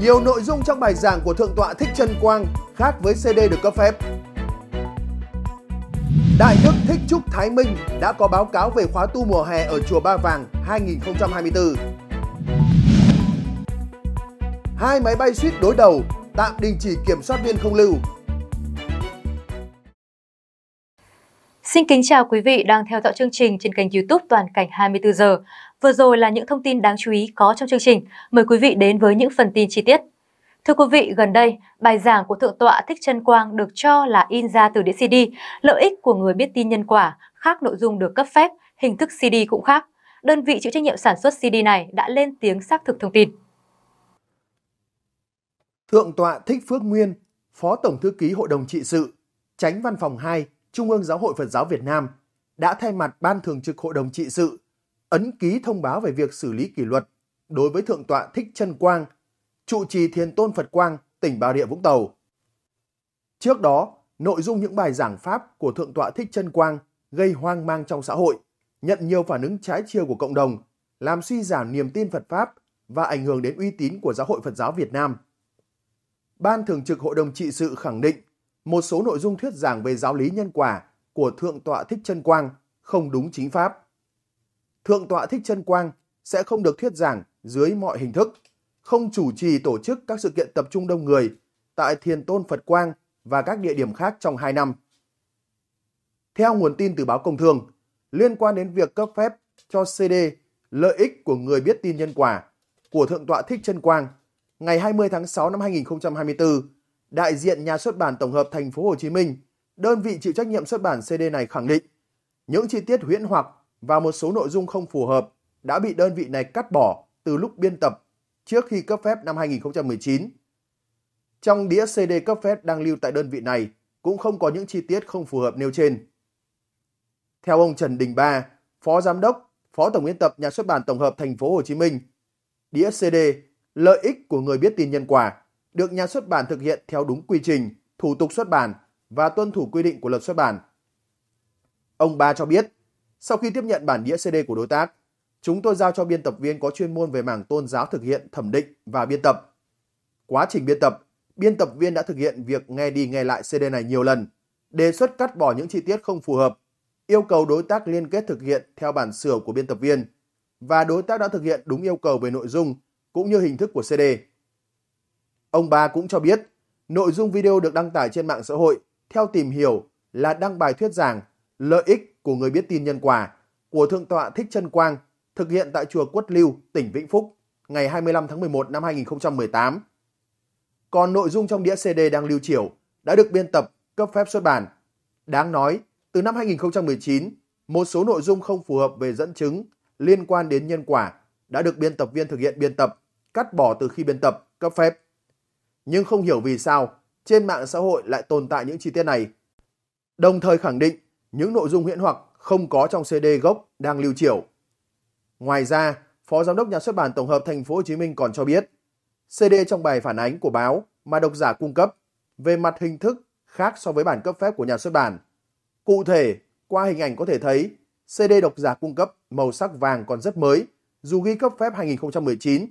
Nhiều nội dung trong bài giảng của Thượng tọa Thích Trân Quang khác với CD được cấp phép. Đại Đức Thích Trúc Thái Minh đã có báo cáo về khóa tu mùa hè ở Chùa Ba Vàng 2024. Hai máy bay suýt đối đầu, tạm đình chỉ kiểm soát viên không lưu Xin kính chào quý vị đang theo dõi chương trình trên kênh YouTube Toàn cảnh 24 giờ. Vừa rồi là những thông tin đáng chú ý có trong chương trình. Mời quý vị đến với những phần tin chi tiết. Thưa quý vị, gần đây, bài giảng của Thượng tọa Thích chân Quang được cho là in ra từ đĩa CD, lợi ích của người biết tin nhân quả, khác nội dung được cấp phép, hình thức CD cũng khác. Đơn vị chịu trách nhiệm sản xuất CD này đã lên tiếng xác thực thông tin. Thượng tọa Thích Phước Nguyên, Phó Tổng Thư ký Hội đồng Trị sự, Tránh Văn phòng 2, Trung ương Giáo hội Phật giáo Việt Nam đã thay mặt Ban Thường trực Hội đồng Trị sự ấn ký thông báo về việc xử lý kỷ luật đối với Thượng tọa Thích Trân Quang, trụ trì Thiền Tôn Phật Quang, tỉnh Bà Rịa Vũng Tàu. Trước đó, nội dung những bài giảng Pháp của Thượng tọa Thích Trân Quang gây hoang mang trong xã hội, nhận nhiều phản ứng trái chiều của cộng đồng, làm suy giảm niềm tin Phật Pháp và ảnh hưởng đến uy tín của Giáo hội Phật giáo Việt Nam. Ban Thường trực Hội đồng Trị sự khẳng định một số nội dung thuyết giảng về giáo lý nhân quả của Thượng tọa Thích Chân Quang không đúng chính pháp. Thượng tọa Thích Chân Quang sẽ không được thuyết giảng dưới mọi hình thức, không chủ trì tổ chức các sự kiện tập trung đông người tại Thiền Tôn Phật Quang và các địa điểm khác trong 2 năm. Theo nguồn tin từ báo Công Thương, liên quan đến việc cấp phép cho CD lợi ích của người biết tin nhân quả của Thượng tọa Thích Chân Quang, ngày 20 tháng 6 năm 2024, đại diện nhà xuất bản tổng hợp thành phố Hồ Chí Minh, đơn vị chịu trách nhiệm xuất bản CD này khẳng định, những chi tiết huyễn hoặc và một số nội dung không phù hợp đã bị đơn vị này cắt bỏ từ lúc biên tập trước khi cấp phép năm 2019. Trong đĩa CD cấp phép đang lưu tại đơn vị này cũng không có những chi tiết không phù hợp nêu trên. Theo ông Trần Đình Ba, Phó Giám đốc, Phó Tổng biên tập Nhà xuất bản Tổng hợp Thành phố Hồ Chí Minh, đĩa CD lợi ích của người biết tin nhân quả được nhà xuất bản thực hiện theo đúng quy trình, thủ tục xuất bản và tuân thủ quy định của luật xuất bản. Ông Ba cho biết, sau khi tiếp nhận bản đĩa CD của đối tác, chúng tôi giao cho biên tập viên có chuyên môn về mảng tôn giáo thực hiện thẩm định và biên tập. Quá trình biên tập, biên tập viên đã thực hiện việc nghe đi nghe lại CD này nhiều lần, đề xuất cắt bỏ những chi tiết không phù hợp, yêu cầu đối tác liên kết thực hiện theo bản sửa của biên tập viên và đối tác đã thực hiện đúng yêu cầu về nội dung cũng như hình thức của CD. Ông ba cũng cho biết, nội dung video được đăng tải trên mạng xã hội theo tìm hiểu là đăng bài thuyết giảng lợi ích của người biết tin nhân quả của Thượng tọa Thích Trân Quang thực hiện tại chùa Quất Lưu, tỉnh Vĩnh Phúc ngày 25 tháng 11 năm 2018. Còn nội dung trong đĩa CD đang lưu chiểu đã được biên tập cấp phép xuất bản. Đáng nói, từ năm 2019, một số nội dung không phù hợp về dẫn chứng liên quan đến nhân quả đã được biên tập viên thực hiện biên tập, cắt bỏ từ khi biên tập cấp phép nhưng không hiểu vì sao trên mạng xã hội lại tồn tại những chi tiết này. Đồng thời khẳng định những nội dung huyễn hoặc không có trong CD gốc đang lưu triểu. Ngoài ra, Phó Giám đốc Nhà xuất bản Tổng hợp Thành phố Hồ Chí Minh còn cho biết, CD trong bài phản ánh của báo mà độc giả cung cấp về mặt hình thức khác so với bản cấp phép của nhà xuất bản. Cụ thể, qua hình ảnh có thể thấy, CD độc giả cung cấp màu sắc vàng còn rất mới, dù ghi cấp phép 2019.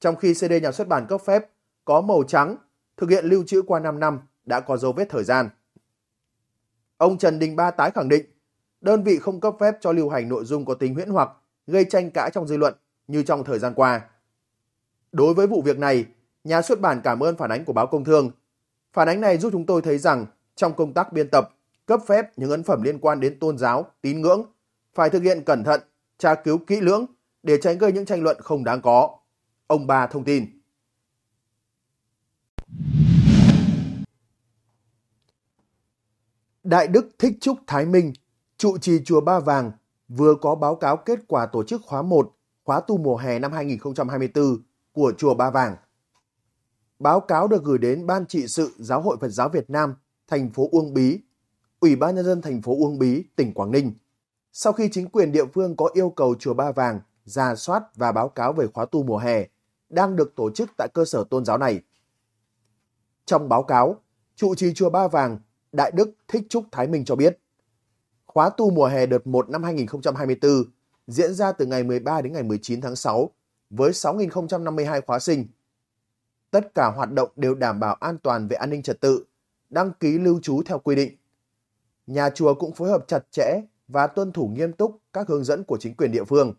Trong khi CD nhà xuất bản cấp phép có màu trắng, thực hiện lưu trữ qua 5 năm đã có dấu vết thời gian. Ông Trần Đình Ba tái khẳng định, đơn vị không cấp phép cho lưu hành nội dung có tính huyễn hoặc gây tranh cãi trong dư luận như trong thời gian qua. Đối với vụ việc này, nhà xuất bản cảm ơn phản ánh của báo Công Thương. Phản ánh này giúp chúng tôi thấy rằng trong công tác biên tập, cấp phép những ấn phẩm liên quan đến tôn giáo, tín ngưỡng phải thực hiện cẩn thận, tra cứu kỹ lưỡng để tránh gây những tranh luận không đáng có. Ông Ba thông tin. Đại Đức Thích Trúc Thái Minh, trụ trì Chùa Ba Vàng, vừa có báo cáo kết quả tổ chức khóa 1, khóa tu mùa hè năm 2024 của Chùa Ba Vàng. Báo cáo được gửi đến Ban trị sự Giáo hội Phật giáo Việt Nam, thành phố Uông Bí, Ủy ban Nhân dân thành phố Uông Bí, tỉnh Quảng Ninh. Sau khi chính quyền địa phương có yêu cầu Chùa Ba Vàng ra soát và báo cáo về khóa tu mùa hè đang được tổ chức tại cơ sở tôn giáo này. Trong báo cáo, trụ trì Chùa Ba Vàng Đại Đức Thích Trúc Thái Minh cho biết, khóa tu mùa hè đợt 1 năm 2024 diễn ra từ ngày 13 đến ngày 19 tháng 6 với 6.052 khóa sinh. Tất cả hoạt động đều đảm bảo an toàn về an ninh trật tự, đăng ký lưu trú theo quy định. Nhà chùa cũng phối hợp chặt chẽ và tuân thủ nghiêm túc các hướng dẫn của chính quyền địa phương.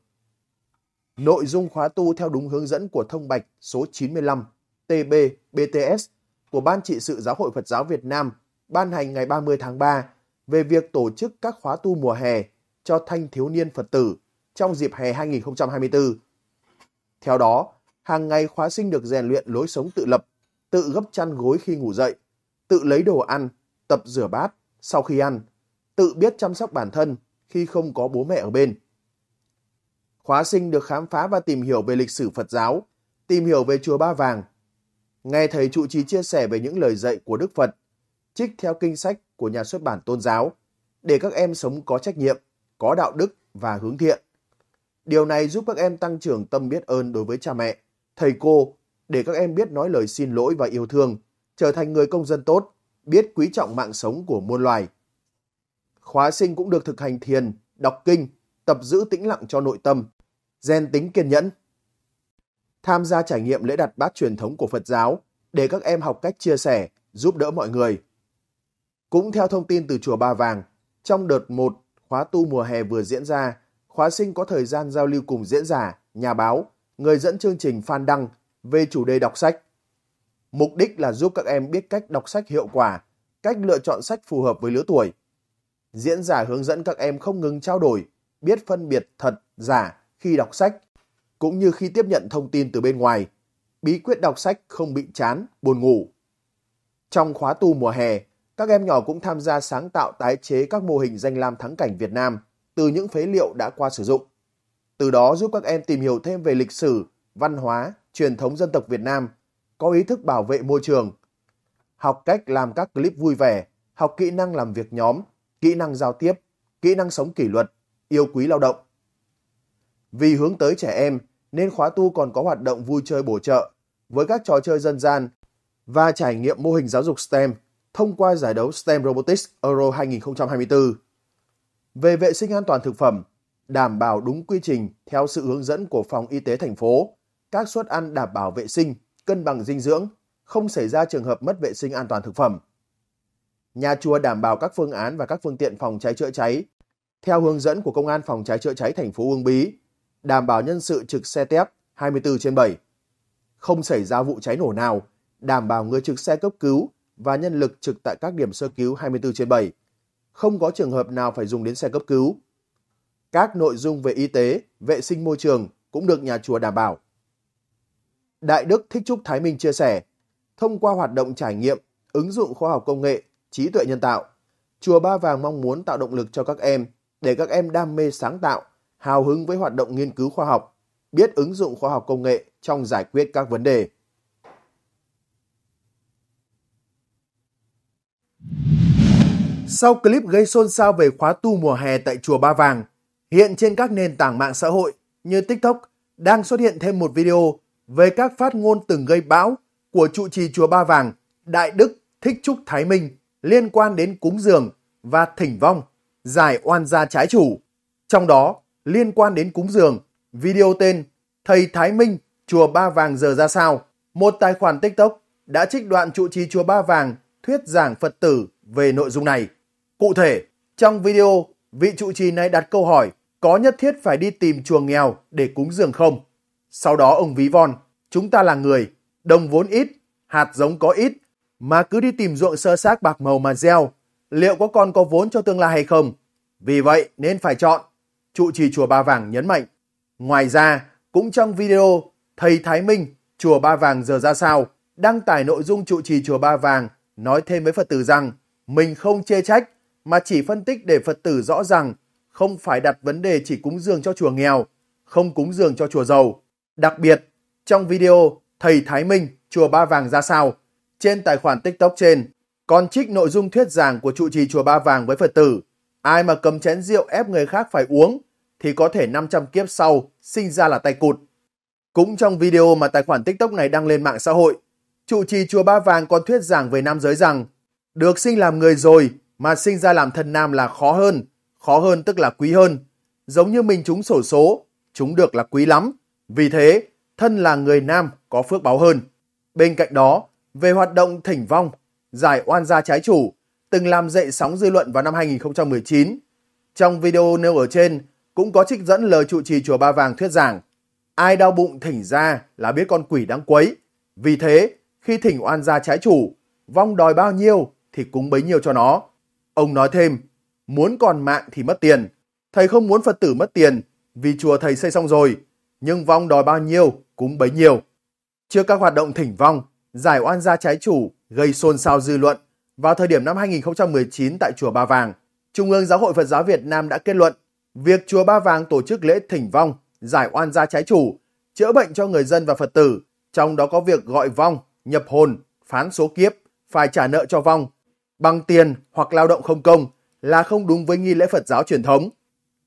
Nội dung khóa tu theo đúng hướng dẫn của thông bạch số 95 TB BTS của Ban trị sự Giáo hội Phật giáo Việt Nam ban hành ngày 30 tháng 3 về việc tổ chức các khóa tu mùa hè cho thanh thiếu niên Phật tử trong dịp hè 2024. Theo đó, hàng ngày khóa sinh được rèn luyện lối sống tự lập, tự gấp chăn gối khi ngủ dậy, tự lấy đồ ăn, tập rửa bát sau khi ăn, tự biết chăm sóc bản thân khi không có bố mẹ ở bên. Khóa sinh được khám phá và tìm hiểu về lịch sử Phật giáo, tìm hiểu về chùa Ba Vàng. Nghe thầy trụ trì chia sẻ về những lời dạy của Đức Phật trích theo kinh sách của nhà xuất bản tôn giáo để các em sống có trách nhiệm, có đạo đức và hướng thiện. Điều này giúp các em tăng trưởng tâm biết ơn đối với cha mẹ, thầy cô để các em biết nói lời xin lỗi và yêu thương, trở thành người công dân tốt, biết quý trọng mạng sống của muôn loài. Khóa sinh cũng được thực hành thiền, đọc kinh, tập giữ tĩnh lặng cho nội tâm, rèn tính kiên nhẫn. Tham gia trải nghiệm lễ đặt bát truyền thống của Phật giáo để các em học cách chia sẻ, giúp đỡ mọi người. Cũng theo thông tin từ Chùa Ba Vàng, trong đợt 1 khóa tu mùa hè vừa diễn ra, khóa sinh có thời gian giao lưu cùng diễn giả, nhà báo, người dẫn chương trình Phan Đăng về chủ đề đọc sách. Mục đích là giúp các em biết cách đọc sách hiệu quả, cách lựa chọn sách phù hợp với lứa tuổi. Diễn giả hướng dẫn các em không ngừng trao đổi, biết phân biệt thật, giả khi đọc sách, cũng như khi tiếp nhận thông tin từ bên ngoài. Bí quyết đọc sách không bị chán, buồn ngủ. Trong khóa tu mùa hè, các em nhỏ cũng tham gia sáng tạo tái chế các mô hình danh lam thắng cảnh Việt Nam từ những phế liệu đã qua sử dụng. Từ đó giúp các em tìm hiểu thêm về lịch sử, văn hóa, truyền thống dân tộc Việt Nam, có ý thức bảo vệ môi trường, học cách làm các clip vui vẻ, học kỹ năng làm việc nhóm, kỹ năng giao tiếp, kỹ năng sống kỷ luật, yêu quý lao động. Vì hướng tới trẻ em nên khóa tu còn có hoạt động vui chơi bổ trợ với các trò chơi dân gian và trải nghiệm mô hình giáo dục STEM thông qua giải đấu STEM Robotics Euro 2024. Về vệ sinh an toàn thực phẩm, đảm bảo đúng quy trình theo sự hướng dẫn của phòng y tế thành phố, các suất ăn đảm bảo vệ sinh, cân bằng dinh dưỡng, không xảy ra trường hợp mất vệ sinh an toàn thực phẩm. Nhà chùa đảm bảo các phương án và các phương tiện phòng cháy chữa cháy theo hướng dẫn của Công an phòng cháy chữa cháy thành phố Uông Bí, đảm bảo nhân sự trực xe tép 24 trên 7. Không xảy ra vụ cháy nổ nào, đảm bảo người trực xe cấp cứu và nhân lực trực tại các điểm sơ cứu 24 trên 7. Không có trường hợp nào phải dùng đến xe cấp cứu. Các nội dung về y tế, vệ sinh môi trường cũng được nhà chùa đảm bảo. Đại Đức Thích Trúc Thái Minh chia sẻ, thông qua hoạt động trải nghiệm, ứng dụng khoa học công nghệ, trí tuệ nhân tạo, Chùa Ba Vàng mong muốn tạo động lực cho các em để các em đam mê sáng tạo, hào hứng với hoạt động nghiên cứu khoa học, biết ứng dụng khoa học công nghệ trong giải quyết các vấn đề. Sau clip gây xôn xao về khóa tu mùa hè tại Chùa Ba Vàng, hiện trên các nền tảng mạng xã hội như TikTok đang xuất hiện thêm một video về các phát ngôn từng gây bão của trụ trì Chùa Ba Vàng, Đại Đức Thích Trúc Thái Minh liên quan đến cúng dường và thỉnh vong, giải oan gia trái chủ. Trong đó, liên quan đến cúng dường, video tên Thầy Thái Minh, Chùa Ba Vàng giờ ra sao? Một tài khoản TikTok đã trích đoạn trụ trì Chùa Ba Vàng thuyết giảng Phật tử về nội dung này. Cụ thể, trong video, vị trụ trì này đặt câu hỏi có nhất thiết phải đi tìm chùa nghèo để cúng dường không? Sau đó ông ví von, chúng ta là người, đồng vốn ít, hạt giống có ít, mà cứ đi tìm ruộng sơ xác bạc màu mà gieo, liệu có còn có vốn cho tương lai hay không? Vì vậy nên phải chọn, trụ trì chùa Ba Vàng nhấn mạnh. Ngoài ra, cũng trong video, thầy Thái Minh, chùa Ba Vàng giờ ra sao, đăng tải nội dung trụ trì chùa Ba Vàng nói thêm với Phật tử rằng mình không chê trách mà chỉ phân tích để Phật tử rõ ràng không phải đặt vấn đề chỉ cúng dường cho chùa nghèo, không cúng dường cho chùa giàu. Đặc biệt, trong video Thầy Thái Minh, Chùa Ba Vàng ra sao, trên tài khoản TikTok trên, còn trích nội dung thuyết giảng của trụ trì Chùa Ba Vàng với Phật tử. Ai mà cầm chén rượu ép người khác phải uống thì có thể 500 kiếp sau sinh ra là tay cụt. Cũng trong video mà tài khoản TikTok này đăng lên mạng xã hội, trụ trì Chùa Ba Vàng còn thuyết giảng về nam giới rằng được sinh làm người rồi mà sinh ra làm thân nam là khó hơn, khó hơn tức là quý hơn. Giống như mình chúng sổ số, chúng được là quý lắm. Vì thế, thân là người nam có phước báo hơn. Bên cạnh đó, về hoạt động thỉnh vong, giải oan gia trái chủ, từng làm dậy sóng dư luận vào năm 2019. Trong video nêu ở trên, cũng có trích dẫn lời trụ trì Chùa Ba Vàng thuyết giảng, ai đau bụng thỉnh ra là biết con quỷ đang quấy. Vì thế, khi thỉnh oan gia trái chủ, vong đòi bao nhiêu thì cúng bấy nhiêu cho nó. Ông nói thêm, muốn còn mạng thì mất tiền. Thầy không muốn Phật tử mất tiền vì chùa thầy xây xong rồi, nhưng vong đòi bao nhiêu, cũng bấy nhiêu. Trước các hoạt động thỉnh vong, giải oan gia trái chủ gây xôn xao dư luận, vào thời điểm năm 2019 tại chùa Ba Vàng, Trung ương Giáo hội Phật giáo Việt Nam đã kết luận việc chùa Ba Vàng tổ chức lễ thỉnh vong, giải oan gia trái chủ, chữa bệnh cho người dân và Phật tử, trong đó có việc gọi vong, nhập hồn, phán số kiếp, phải trả nợ cho vong, bằng tiền hoặc lao động không công là không đúng với nghi lễ Phật giáo truyền thống.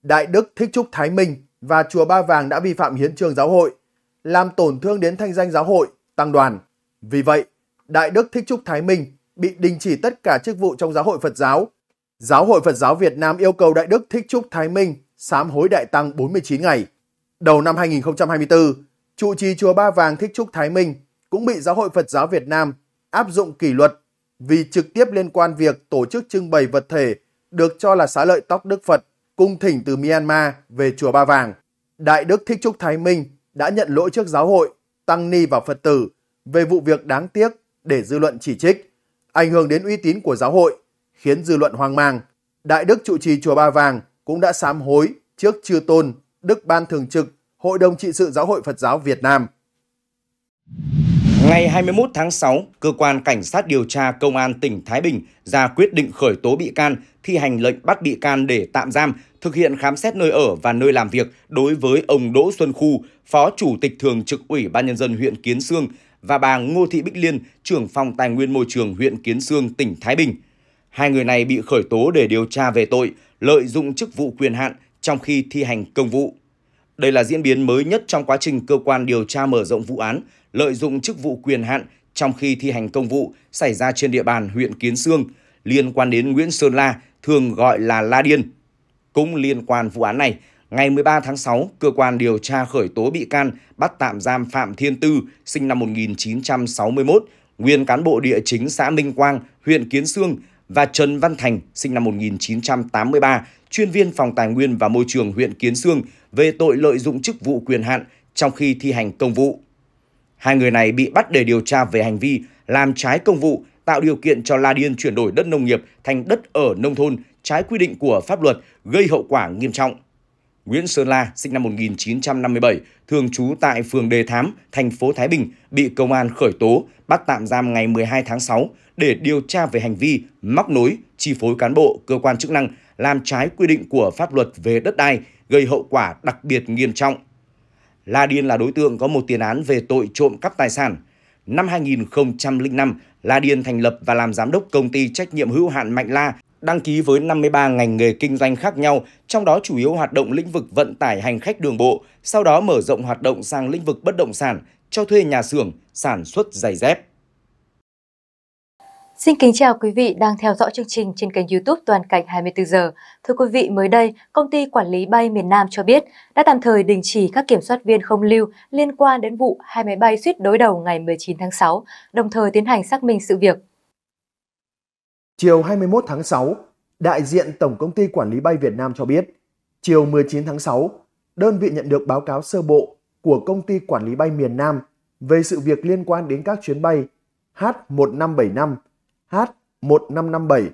Đại Đức Thích Trúc Thái Minh và Chùa Ba Vàng đã vi phạm hiến trương giáo hội, làm tổn thương đến thanh danh giáo hội, tăng đoàn. Vì vậy, Đại Đức Thích Trúc Thái Minh bị đình chỉ tất cả chức vụ trong giáo hội Phật giáo. Giáo hội Phật giáo Việt Nam yêu cầu Đại Đức Thích Trúc Thái Minh sám hối đại tăng 49 ngày. Đầu năm 2024, trụ trì Chùa Ba Vàng Thích Trúc Thái Minh cũng bị Giáo hội Phật giáo Việt Nam áp dụng kỷ luật vì trực tiếp liên quan việc tổ chức trưng bày vật thể được cho là xá lợi tóc Đức Phật cung thỉnh từ Myanmar về chùa Ba Vàng. Đại Đức Thích Trúc Thái Minh đã nhận lỗi trước giáo hội, tăng ni và Phật tử về vụ việc đáng tiếc để dư luận chỉ trích, ảnh hưởng đến uy tín của giáo hội, khiến dư luận hoang mang. Đại Đức trụ trì chùa Ba Vàng cũng đã sám hối trước chư tôn Đức Ban Thường trực Hội đồng Trị sự Giáo hội Phật giáo Việt Nam. Ngày 21 tháng 6, Cơ quan Cảnh sát điều tra Công an tỉnh Thái Bình ra quyết định khởi tố bị can, thi hành lệnh bắt bị can để tạm giam, thực hiện khám xét nơi ở và nơi làm việc đối với ông Đỗ Xuân Khu, Phó Chủ tịch Thường trực Ủy ban Nhân dân huyện Kiến Sương và bà Ngô Thị Bích Liên, trưởng phòng tài nguyên môi trường huyện Kiến Sương, tỉnh Thái Bình. Hai người này bị khởi tố để điều tra về tội lợi dụng chức vụ quyền hạn trong khi thi hành công vụ. Đây là diễn biến mới nhất trong quá trình cơ quan điều tra mở rộng vụ án, lợi dụng chức vụ quyền hạn trong khi thi hành công vụ xảy ra trên địa bàn huyện Kiến Sương liên quan đến Nguyễn Sơn La, thường gọi là La Điên. Cũng liên quan vụ án này, ngày 13 tháng 6, cơ quan điều tra khởi tố bị can bắt tạm giam Phạm Thiên Tư, sinh năm 1961, nguyên cán bộ địa chính xã Minh Quang, huyện Kiến Sương và Trần Văn Thành, sinh năm 1983, chuyên viên phòng tài nguyên và môi trường huyện Kiến Sương về tội lợi dụng chức vụ quyền hạn trong khi thi hành công vụ. Hai người này bị bắt để điều tra về hành vi làm trái công vụ, tạo điều kiện cho La Điên chuyển đổi đất nông nghiệp thành đất ở nông thôn trái quy định của pháp luật, gây hậu quả nghiêm trọng. Nguyễn Sơn La, sinh năm 1957, thường trú tại phường Đề Thám, thành phố Thái Bình, bị công an khởi tố, bắt tạm giam ngày 12 tháng 6 để điều tra về hành vi móc nối, chi phối cán bộ, cơ quan chức năng làm trái quy định của pháp luật về đất đai, gây hậu quả đặc biệt nghiêm trọng. La Điên là đối tượng có một tiền án về tội trộm cắp tài sản. Năm 2005, La Điên thành lập và làm giám đốc công ty trách nhiệm hữu hạn Mạnh La, đăng ký với 53 ngành nghề kinh doanh khác nhau, trong đó chủ yếu hoạt động lĩnh vực vận tải hành khách đường bộ, sau đó mở rộng hoạt động sang lĩnh vực bất động sản, cho thuê nhà xưởng, sản xuất giày dép. Xin kính chào quý vị đang theo dõi chương trình trên kênh YouTube Toàn cảnh 24 giờ. Thưa quý vị, mới đây, công ty quản lý bay miền Nam cho biết đã tạm thời đình chỉ các kiểm soát viên không lưu liên quan đến vụ hai máy bay suýt đối đầu ngày 19 tháng 6, đồng thời tiến hành xác minh sự việc. Chiều 21 tháng 6, đại diện Tổng công ty quản lý bay Việt Nam cho biết, chiều 19 tháng 6, đơn vị nhận được báo cáo sơ bộ của công ty quản lý bay miền Nam về sự việc liên quan đến các chuyến bay H1575 H1557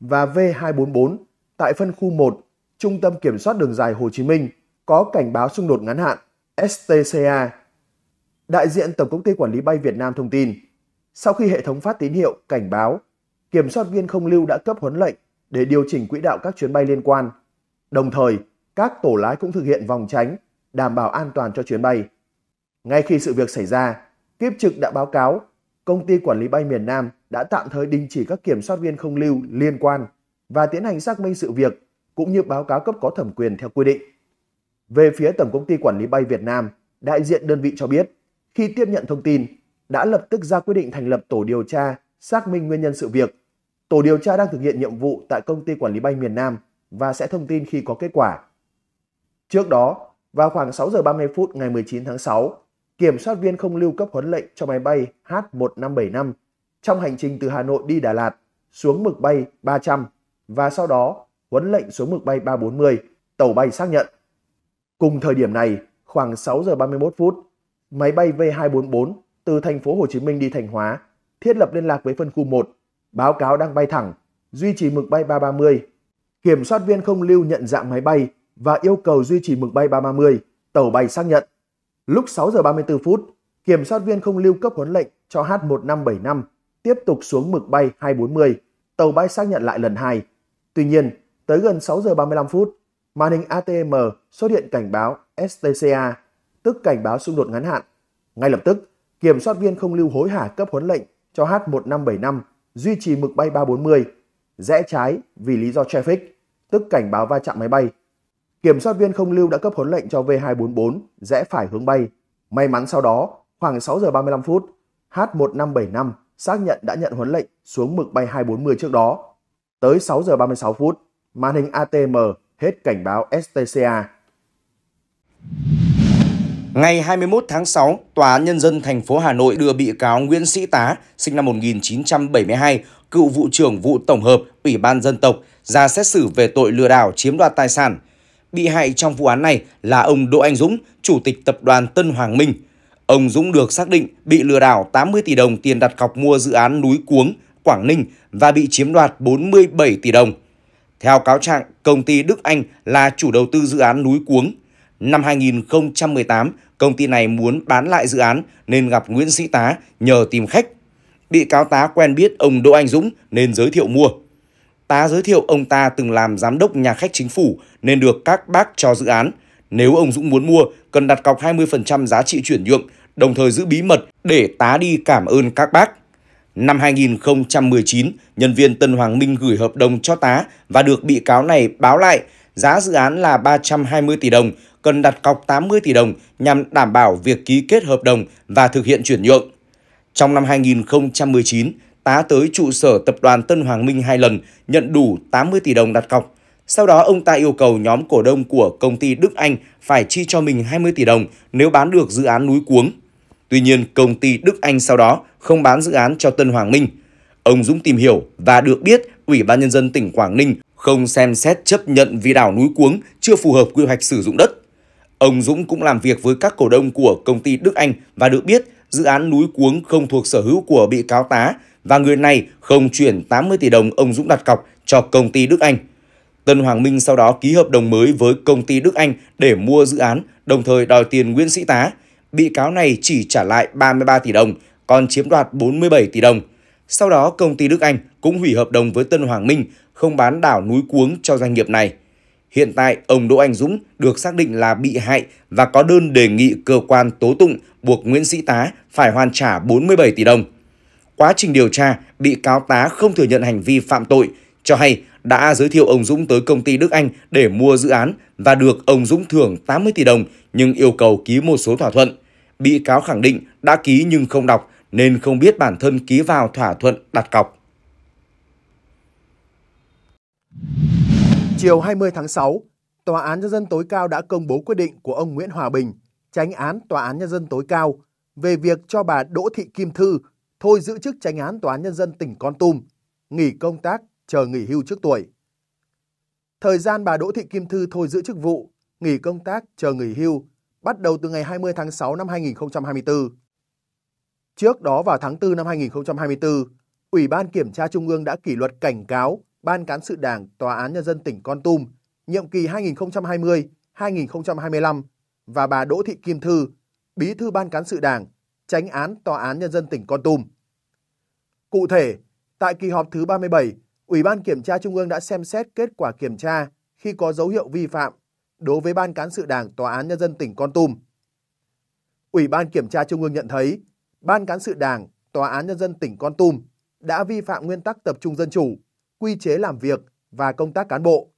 và V244 tại phân khu 1, Trung tâm Kiểm soát Đường dài Hồ Chí Minh có cảnh báo xung đột ngắn hạn STCA. Đại diện Tổng Công ty Quản lý Bay Việt Nam thông tin, sau khi hệ thống phát tín hiệu cảnh báo, kiểm soát viên không lưu đã cấp huấn lệnh để điều chỉnh quỹ đạo các chuyến bay liên quan. Đồng thời, các tổ lái cũng thực hiện vòng tránh, đảm bảo an toàn cho chuyến bay. Ngay khi sự việc xảy ra, kiếp trực đã báo cáo công ty quản lý bay miền Nam đã tạm thời đình chỉ các kiểm soát viên không lưu liên quan và tiến hành xác minh sự việc cũng như báo cáo cấp có thẩm quyền theo quy định. Về phía Tổng công ty quản lý bay Việt Nam, đại diện đơn vị cho biết, khi tiếp nhận thông tin, đã lập tức ra quyết định thành lập tổ điều tra xác minh nguyên nhân sự việc. Tổ điều tra đang thực hiện nhiệm vụ tại công ty quản lý bay miền Nam và sẽ thông tin khi có kết quả. Trước đó, vào khoảng 6 giờ 30 phút ngày 19 tháng 6, kiểm soát viên không lưu cấp huấn lệnh cho máy bay H1575 trong hành trình từ Hà Nội đi Đà Lạt xuống mực bay 300 và sau đó huấn lệnh xuống mực bay 340, tàu bay xác nhận. Cùng thời điểm này, khoảng 6 giờ 31 phút, máy bay V244 từ thành phố Hồ Chí Minh đi Thành Hóa thiết lập liên lạc với phân khu 1, báo cáo đang bay thẳng, duy trì mực bay 330. Kiểm soát viên không lưu nhận dạng máy bay và yêu cầu duy trì mực bay 330, tàu bay xác nhận. Lúc 6 giờ 34 phút, kiểm soát viên không lưu cấp huấn lệnh cho H1575 tiếp tục xuống mực bay 240. Tàu bay xác nhận lại lần hai. Tuy nhiên, tới gần 6 giờ 35 phút, màn hình ATM xuất hiện cảnh báo STCA, tức cảnh báo xung đột ngắn hạn. Ngay lập tức, kiểm soát viên không lưu hối hả cấp huấn lệnh cho H1575 duy trì mực bay 340, rẽ trái vì lý do traffic, tức cảnh báo va chạm máy bay Kiểm soát viên không lưu đã cấp huấn lệnh cho V244 rẽ phải hướng bay. May mắn sau đó, khoảng 6 giờ 35 phút, H1575 xác nhận đã nhận huấn lệnh xuống mực bay 240 trước đó. Tới 6 giờ 36 phút, màn hình ATM hết cảnh báo STCA. Ngày 21 tháng 6, Tòa án Nhân dân thành phố Hà Nội đưa bị cáo Nguyễn Sĩ Tá, sinh năm 1972, cựu vụ trưởng vụ tổng hợp Ủy ban Dân tộc, ra xét xử về tội lừa đảo chiếm đoạt tài sản – Bị hại trong vụ án này là ông Đỗ Anh Dũng, Chủ tịch Tập đoàn Tân Hoàng Minh. Ông Dũng được xác định bị lừa đảo 80 tỷ đồng tiền đặt cọc mua dự án núi Cuống, Quảng Ninh và bị chiếm đoạt 47 tỷ đồng. Theo cáo trạng, công ty Đức Anh là chủ đầu tư dự án núi Cuống. Năm 2018, công ty này muốn bán lại dự án nên gặp Nguyễn Sĩ Tá nhờ tìm khách. Bị cáo tá quen biết ông Đỗ Anh Dũng nên giới thiệu mua tá giới thiệu ông ta từng làm giám đốc nhà khách chính phủ nên được các bác cho dự án. Nếu ông Dũng muốn mua, cần đặt cọc 20% giá trị chuyển nhượng, đồng thời giữ bí mật để tá đi cảm ơn các bác. Năm 2019, nhân viên Tân Hoàng Minh gửi hợp đồng cho tá và được bị cáo này báo lại giá dự án là 320 tỷ đồng, cần đặt cọc 80 tỷ đồng nhằm đảm bảo việc ký kết hợp đồng và thực hiện chuyển nhượng. Trong năm 2019, tá tới trụ sở tập đoàn Tân Hoàng Minh hai lần, nhận đủ 80 tỷ đồng đặt cọc. Sau đó ông ta yêu cầu nhóm cổ đông của công ty Đức Anh phải chi cho mình 20 tỷ đồng nếu bán được dự án núi Cuống. Tuy nhiên, công ty Đức Anh sau đó không bán dự án cho Tân Hoàng Minh. Ông Dũng tìm hiểu và được biết Ủy ban Nhân dân tỉnh Quảng Ninh không xem xét chấp nhận vì đảo núi Cuống chưa phù hợp quy hoạch sử dụng đất. Ông Dũng cũng làm việc với các cổ đông của công ty Đức Anh và được biết dự án núi Cuống không thuộc sở hữu của bị cáo tá và người này không chuyển 80 tỷ đồng ông Dũng đặt cọc cho công ty Đức Anh. Tân Hoàng Minh sau đó ký hợp đồng mới với công ty Đức Anh để mua dự án, đồng thời đòi tiền Nguyễn Sĩ Tá. Bị cáo này chỉ trả lại 33 tỷ đồng, còn chiếm đoạt 47 tỷ đồng. Sau đó, công ty Đức Anh cũng hủy hợp đồng với Tân Hoàng Minh không bán đảo núi Cuống cho doanh nghiệp này. Hiện tại, ông Đỗ Anh Dũng được xác định là bị hại và có đơn đề nghị cơ quan tố tụng buộc Nguyễn Sĩ Tá phải hoàn trả 47 tỷ đồng. Quá trình điều tra, bị cáo tá không thừa nhận hành vi phạm tội, cho hay đã giới thiệu ông Dũng tới công ty Đức Anh để mua dự án và được ông Dũng thưởng 80 tỷ đồng nhưng yêu cầu ký một số thỏa thuận. Bị cáo khẳng định đã ký nhưng không đọc nên không biết bản thân ký vào thỏa thuận đặt cọc. Chiều 20 tháng 6, Tòa án Nhân dân tối cao đã công bố quyết định của ông Nguyễn Hòa Bình, tránh án Tòa án Nhân dân tối cao về việc cho bà Đỗ Thị Kim Thư thôi giữ chức tránh án Tòa án Nhân dân tỉnh Con Tum, nghỉ công tác, chờ nghỉ hưu trước tuổi. Thời gian bà Đỗ Thị Kim Thư thôi giữ chức vụ, nghỉ công tác, chờ nghỉ hưu, bắt đầu từ ngày 20 tháng 6 năm 2024. Trước đó vào tháng 4 năm 2024, Ủy ban Kiểm tra Trung ương đã kỷ luật cảnh cáo Ban Cán sự Đảng Tòa án Nhân dân tỉnh Con Tum, nhiệm kỳ 2020-2025 và bà Đỗ Thị Kim Thư, Bí thư Ban Cán sự Đảng, tránh án Tòa án Nhân dân tỉnh Con Tum. Cụ thể, tại kỳ họp thứ 37, Ủy ban Kiểm tra Trung ương đã xem xét kết quả kiểm tra khi có dấu hiệu vi phạm đối với Ban Cán sự Đảng Tòa án Nhân dân tỉnh Con Tum. Ủy ban Kiểm tra Trung ương nhận thấy, Ban Cán sự Đảng Tòa án Nhân dân tỉnh Con Tum đã vi phạm nguyên tắc tập trung dân chủ, quy chế làm việc và công tác cán bộ,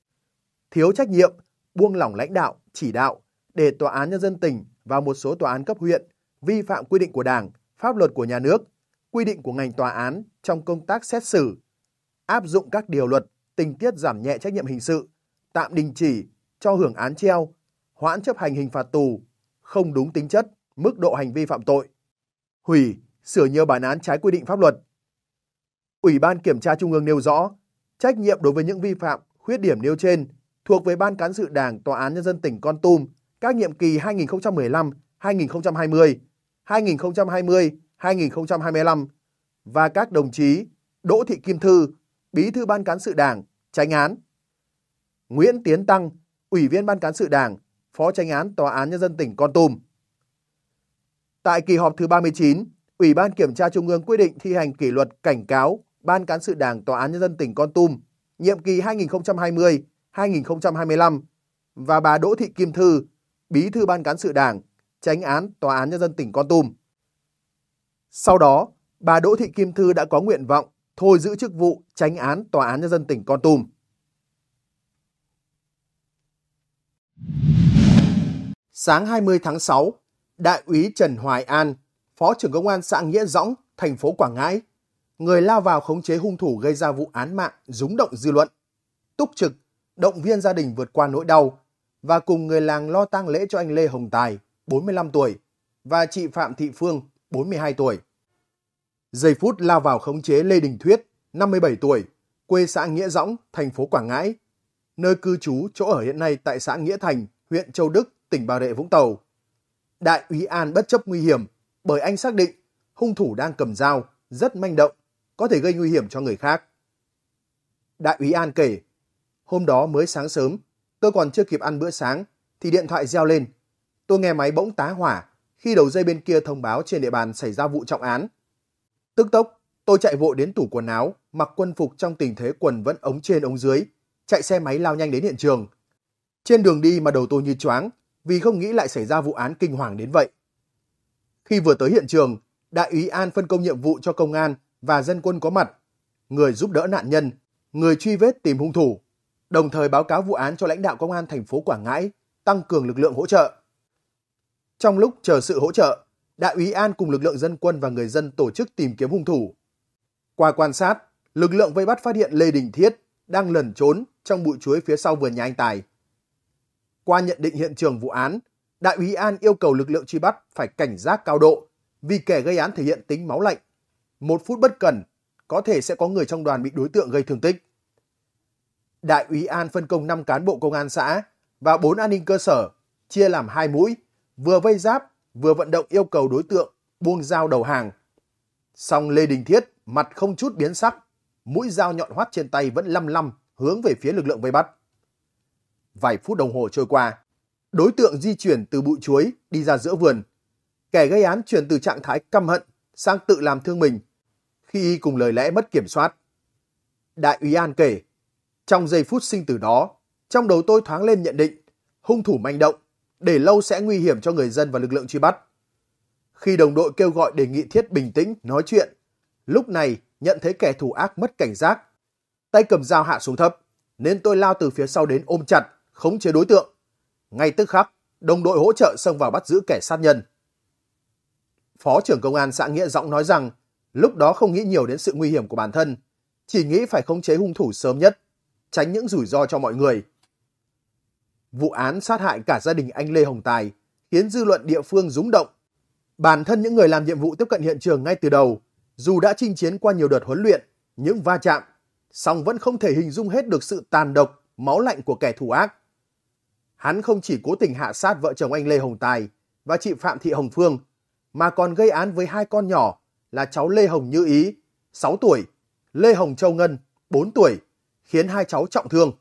thiếu trách nhiệm, buông lỏng lãnh đạo, chỉ đạo để Tòa án Nhân dân tỉnh và một số tòa án cấp huyện vi phạm quy định của Đảng, pháp luật của nhà nước – quy định của ngành tòa án trong công tác xét xử, áp dụng các điều luật, tình tiết giảm nhẹ trách nhiệm hình sự, tạm đình chỉ, cho hưởng án treo, hoãn chấp hành hình phạt tù, không đúng tính chất, mức độ hành vi phạm tội, hủy, sửa nhiều bản án trái quy định pháp luật. Ủy ban Kiểm tra Trung ương nêu rõ, trách nhiệm đối với những vi phạm, khuyết điểm nêu trên thuộc về Ban Cán sự Đảng Tòa án Nhân dân tỉnh Con Tum các nhiệm kỳ 2015-2020, 2020 2025 và các đồng chí Đỗ Thị Kim Thư, Bí thư Ban cán sự Đảng, tránh án. Nguyễn Tiến Tăng, Ủy viên Ban cán sự Đảng, Phó tránh án Tòa án Nhân dân tỉnh Con Tum. Tại kỳ họp thứ 39, Ủy ban Kiểm tra Trung ương quyết định thi hành kỷ luật cảnh cáo Ban cán sự Đảng Tòa án Nhân dân tỉnh Con Tum, nhiệm kỳ 2020-2025 và bà Đỗ Thị Kim Thư, Bí thư Ban cán sự Đảng, tránh án Tòa án Nhân dân tỉnh Con Tum. Sau đó, bà Đỗ Thị Kim Thư đã có nguyện vọng thôi giữ chức vụ tránh án Tòa án Nhân dân tỉnh Con Tum. Sáng 20 tháng 6, Đại úy Trần Hoài An, Phó trưởng Công an xã Nghĩa Dõng, thành phố Quảng Ngãi, người lao vào khống chế hung thủ gây ra vụ án mạng rúng động dư luận, túc trực, động viên gia đình vượt qua nỗi đau và cùng người làng lo tang lễ cho anh Lê Hồng Tài, 45 tuổi, và chị Phạm Thị Phương, 42 tuổi giây phút lao vào khống chế Lê Đình Thuyết, 57 tuổi, quê xã Nghĩa Dõng, thành phố Quảng Ngãi, nơi cư trú chỗ ở hiện nay tại xã Nghĩa Thành, huyện Châu Đức, tỉnh Bà Rịa Vũng Tàu. Đại úy An bất chấp nguy hiểm bởi anh xác định hung thủ đang cầm dao, rất manh động, có thể gây nguy hiểm cho người khác. Đại úy An kể, hôm đó mới sáng sớm, tôi còn chưa kịp ăn bữa sáng thì điện thoại reo lên. Tôi nghe máy bỗng tá hỏa khi đầu dây bên kia thông báo trên địa bàn xảy ra vụ trọng án. Tức tốc, tôi chạy vội đến tủ quần áo, mặc quân phục trong tình thế quần vẫn ống trên ống dưới, chạy xe máy lao nhanh đến hiện trường. Trên đường đi mà đầu tôi như choáng, vì không nghĩ lại xảy ra vụ án kinh hoàng đến vậy. Khi vừa tới hiện trường, đại úy An phân công nhiệm vụ cho công an và dân quân có mặt, người giúp đỡ nạn nhân, người truy vết tìm hung thủ, đồng thời báo cáo vụ án cho lãnh đạo công an thành phố Quảng Ngãi, tăng cường lực lượng hỗ trợ. Trong lúc chờ sự hỗ trợ, Đại úy An cùng lực lượng dân quân và người dân tổ chức tìm kiếm hung thủ. Qua quan sát, lực lượng vây bắt phát hiện Lê Đình Thiết đang lẩn trốn trong bụi chuối phía sau vườn nhà anh Tài. Qua nhận định hiện trường vụ án, Đại úy An yêu cầu lực lượng truy bắt phải cảnh giác cao độ vì kẻ gây án thể hiện tính máu lạnh. Một phút bất cẩn, có thể sẽ có người trong đoàn bị đối tượng gây thương tích. Đại úy An phân công 5 cán bộ công an xã và 4 an ninh cơ sở, chia làm hai mũi, vừa vây giáp vừa vận động yêu cầu đối tượng buông dao đầu hàng. Song Lê Đình Thiết mặt không chút biến sắc, mũi dao nhọn hoắt trên tay vẫn lăm lăm hướng về phía lực lượng vây bắt. Vài phút đồng hồ trôi qua, đối tượng di chuyển từ bụi chuối đi ra giữa vườn. Kẻ gây án chuyển từ trạng thái căm hận sang tự làm thương mình khi cùng lời lẽ mất kiểm soát. Đại úy An kể, trong giây phút sinh tử đó, trong đầu tôi thoáng lên nhận định, hung thủ manh động, để lâu sẽ nguy hiểm cho người dân và lực lượng truy bắt. Khi đồng đội kêu gọi đề nghị Thiết bình tĩnh, nói chuyện, lúc này nhận thấy kẻ thù ác mất cảnh giác. Tay cầm dao hạ xuống thấp, nên tôi lao từ phía sau đến ôm chặt, khống chế đối tượng. Ngay tức khắc, đồng đội hỗ trợ xông vào bắt giữ kẻ sát nhân. Phó trưởng công an xã Nghĩa Dõng nói rằng, lúc đó không nghĩ nhiều đến sự nguy hiểm của bản thân, chỉ nghĩ phải khống chế hung thủ sớm nhất, tránh những rủi ro cho mọi người. Vụ án sát hại cả gia đình anh Lê Hồng Tài khiến dư luận địa phương rúng động. Bản thân những người làm nhiệm vụ tiếp cận hiện trường ngay từ đầu, dù đã chinh chiến qua nhiều đợt huấn luyện, những va chạm, song vẫn không thể hình dung hết được sự tàn độc, máu lạnh của kẻ thù ác. Hắn không chỉ cố tình hạ sát vợ chồng anh Lê Hồng Tài và chị Phạm Thị Hồng Phương, mà còn gây án với hai con nhỏ là cháu Lê Hồng Như Ý, 6 tuổi, Lê Hồng Châu Ngân, 4 tuổi, khiến hai cháu trọng thương.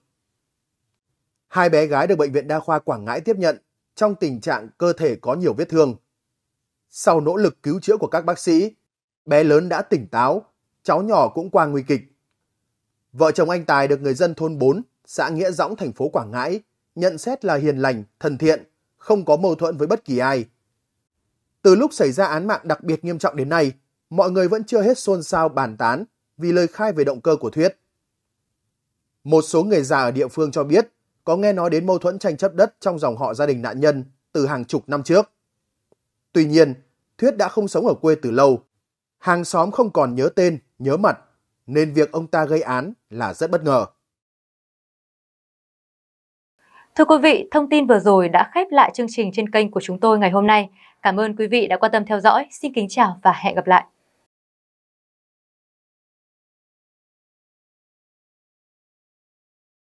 Hai bé gái được Bệnh viện Đa khoa Quảng Ngãi tiếp nhận trong tình trạng cơ thể có nhiều vết thương. Sau nỗ lực cứu chữa của các bác sĩ, bé lớn đã tỉnh táo, cháu nhỏ cũng qua nguy kịch. Vợ chồng anh Tài được người dân thôn 4, xã Nghĩa Dõng, thành phố Quảng Ngãi, nhận xét là hiền lành, thân thiện, không có mâu thuẫn với bất kỳ ai. Từ lúc xảy ra án mạng đặc biệt nghiêm trọng đến nay, mọi người vẫn chưa hết xôn xao bàn tán vì lời khai về động cơ của Thuyết. Một số người già ở địa phương cho biết, có nghe nói đến mâu thuẫn tranh chấp đất trong dòng họ gia đình nạn nhân từ hàng chục năm trước. Tuy nhiên, Thuyết đã không sống ở quê từ lâu. Hàng xóm không còn nhớ tên, nhớ mặt, nên việc ông ta gây án là rất bất ngờ. Thưa quý vị, thông tin vừa rồi đã khép lại chương trình trên kênh của chúng tôi ngày hôm nay. Cảm ơn quý vị đã quan tâm theo dõi. Xin kính chào và hẹn gặp lại.